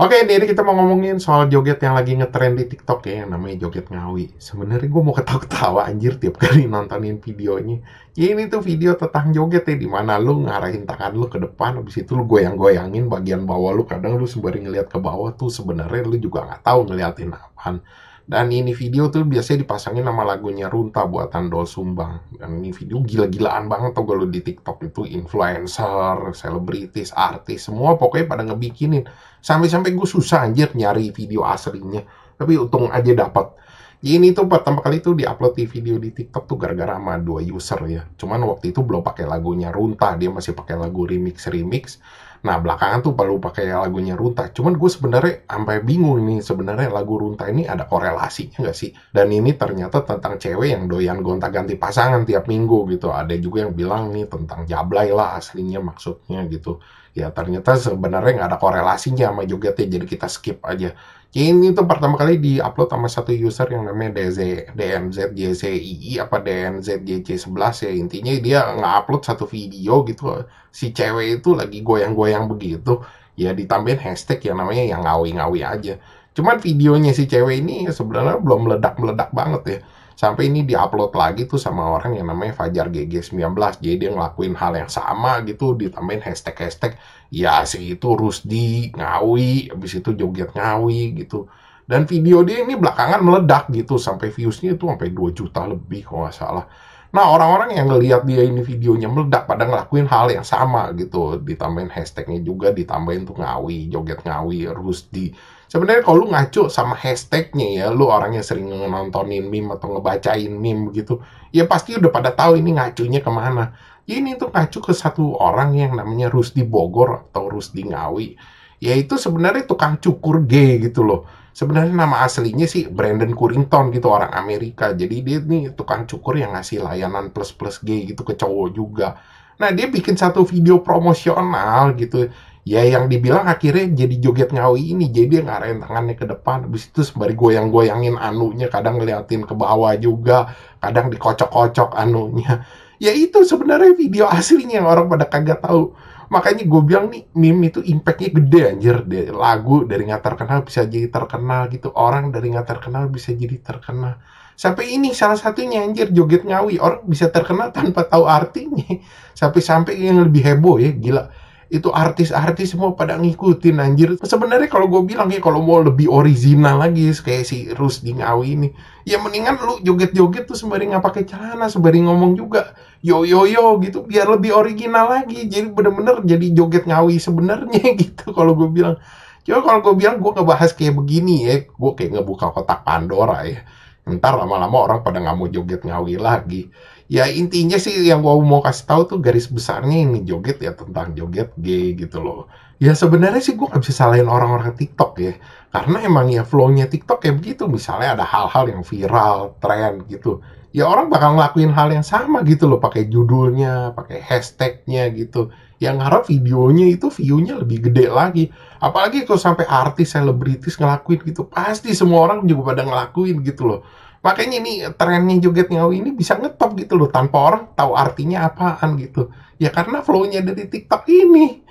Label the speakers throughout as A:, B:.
A: Oke, okay, ini kita mau ngomongin soal joget yang lagi ngetrend di TikTok ya, yang namanya joget Ngawi. Sebenarnya gue mau ketawa-ketawa anjir tiap kali nontonin videonya. Ya, ini tuh video tentang joget ya, dimana lu ngarahin tangan lu ke depan, habis itu lu goyang-goyangin bagian bawah lu, kadang lu sembari ngeliat ke bawah tuh sebenarnya lu juga nggak tahu ngeliatin apaan. Dan ini video tuh biasanya dipasangin nama lagunya Runta buatan Dol Sumbang. Dan ini video gila-gilaan banget tuh kalau di TikTok itu influencer, selebritis, artis, semua pokoknya pada ngebikinin. Sampai-sampai gue susah anjir nyari video aslinya. Tapi untung aja dapat. Jadi ini tuh pertama kali tuh diupload di video di TikTok tuh gara-gara sama dua user ya. Cuman waktu itu belum pakai lagunya Runta, dia masih pakai lagu remix-remix. Nah belakangan tuh perlu pakai lagunya Runta. Cuman gue sebenarnya sampai bingung nih sebenarnya lagu Runta ini ada korelasinya nggak sih? Dan ini ternyata tentang cewek yang doyan gonta-ganti pasangan tiap minggu gitu. Ada juga yang bilang nih tentang jablay lah aslinya maksudnya gitu. Ya ternyata sebenarnya nggak ada korelasinya sama juga ya, tuh, jadi kita skip aja. Ini tuh pertama kali diupload sama satu user yang namanya DZ, DMZGCII apa dnzjc 11 ya. Intinya dia nge upload satu video gitu. Si cewek itu lagi goyang-goyang yang begitu ya ditambahin hashtag yang namanya yang ngawi-ngawi aja cuman videonya si cewek ini sebenarnya belum meledak-meledak banget ya sampai ini diupload lagi tuh sama orang yang namanya Fajar GG19 jadi dia ngelakuin hal yang sama gitu ditambahin hashtag-hashtag ya si itu Rusdi Ngawi habis itu joget Ngawi gitu dan video dia ini belakangan meledak gitu sampai viewsnya itu sampai 2 juta lebih kalau nggak salah Nah orang-orang yang ngeliat dia ini videonya meledak pada ngelakuin hal yang sama gitu. Ditambahin hashtagnya juga, ditambahin tuh ngawi, joget ngawi, rusdi. Sebenarnya kalau lu ngaco sama hashtagnya ya, lu orang yang sering nontonin meme atau ngebacain meme gitu, ya pasti udah pada tahu ini ngacunya kemana. ini tuh ngacu ke satu orang yang namanya Rusdi Bogor atau Rusdi Ngawi yaitu sebenarnya tukang cukur gay gitu loh sebenarnya nama aslinya sih Brandon Currington gitu orang Amerika jadi dia nih tukang cukur yang ngasih layanan plus plus gay gitu ke cowok juga nah dia bikin satu video promosional gitu ya yang dibilang akhirnya jadi joget ngawi ini jadi dia ngarahin tangannya ke depan habis itu sembari goyang-goyangin anunya kadang ngeliatin ke bawah juga kadang dikocok-kocok anunya ya itu sebenarnya video aslinya yang orang pada kagak tahu makanya gue bilang nih meme itu impactnya gede anjir dari lagu dari nggak terkenal bisa jadi terkenal gitu orang dari nggak terkenal bisa jadi terkenal sampai ini salah satunya anjir joget ngawi orang bisa terkenal tanpa tahu artinya sampai sampai yang lebih heboh ya gila itu artis-artis semua pada ngikutin anjir sebenarnya kalau gue bilang ya kalau mau lebih original lagi kayak si Rusdi Ngawi ini ya mendingan lu joget-joget tuh sembari nggak pakai celana sembari ngomong juga yo yo yo gitu biar lebih original lagi jadi bener-bener jadi joget Ngawi sebenarnya gitu kalau gue bilang Coba kalau gue bilang gue ngebahas kayak begini ya, gue kayak ngebuka kotak Pandora ya. Ntar lama-lama orang pada nggak mau joget ngawi lagi ya intinya sih yang gua mau kasih tahu tuh garis besarnya ini joget ya tentang joget gay gitu loh ya sebenarnya sih gua nggak bisa salahin orang-orang TikTok ya karena emang ya flownya TikTok kayak begitu misalnya ada hal-hal yang viral tren gitu ya orang bakal ngelakuin hal yang sama gitu loh pakai judulnya pakai hashtagnya gitu yang harap videonya itu view-nya lebih gede lagi apalagi kalau sampai artis selebritis ngelakuin gitu pasti semua orang juga pada ngelakuin gitu loh Makanya ini trennya joget ngawi ini bisa ngetop gitu loh tanpa orang tahu artinya apaan gitu. Ya karena flow-nya dari TikTok ini.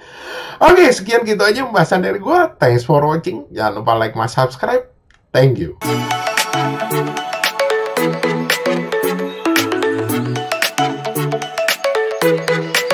A: Oke, okay, sekian gitu aja pembahasan dari gua. Thanks for watching. Jangan lupa like, mas, subscribe. Thank you. Thank you.